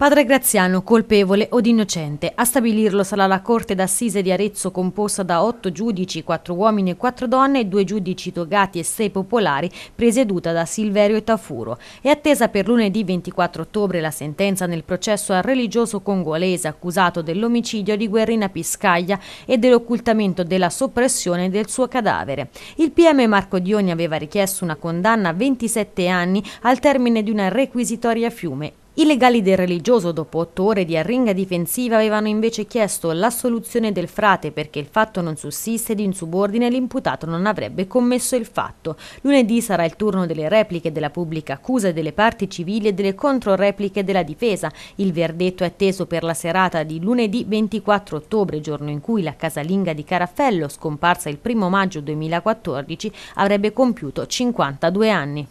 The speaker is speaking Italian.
Padre Graziano, colpevole o innocente, a stabilirlo sarà la Corte d'Assise di Arezzo composta da otto giudici, quattro uomini e quattro donne, due giudici togati e sei popolari, presieduta da Silverio e Tafuro. È attesa per lunedì 24 ottobre la sentenza nel processo al religioso congolese accusato dell'omicidio di Guerrina Piscaglia e dell'occultamento della soppressione del suo cadavere. Il PM Marco Dioni aveva richiesto una condanna a 27 anni al termine di una requisitoria fiume i legali del religioso, dopo otto ore di arringa difensiva, avevano invece chiesto l'assoluzione del frate perché il fatto non sussiste ed in subordine l'imputato non avrebbe commesso il fatto. Lunedì sarà il turno delle repliche della pubblica accusa e delle parti civili e delle controrepliche della difesa. Il verdetto è atteso per la serata di lunedì 24 ottobre, giorno in cui la casalinga di Caraffello, scomparsa il 1 maggio 2014, avrebbe compiuto 52 anni.